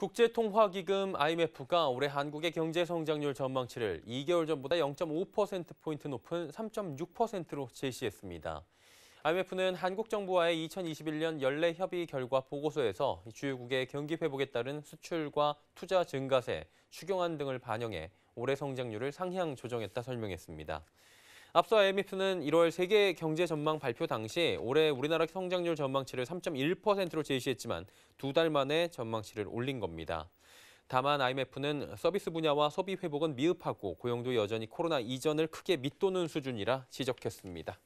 국제통화기금 IMF가 올해 한국의 경제 성장률 전망치를 2개월 전보다 0.5%포인트 높은 3.6%로 제시했습니다. IMF는 한국 정부와의 2021년 연례 협의 결과 보고서에서 주요국의 경기 회복에 따른 수출과 투자 증가세, 추경안 등을 반영해 올해 성장률을 상향 조정했다 설명했습니다. 앞서 IMF는 1월 세계 경제 전망 발표 당시 올해 우리나라 성장률 전망치를 3.1%로 제시했지만 두 달 만에 전망치를 올린 겁니다. 다만 IMF는 서비스 분야와 소비 회복은 미흡하고 고용도 여전히 코로나 이전을 크게 밑도는 수준이라 지적했습니다.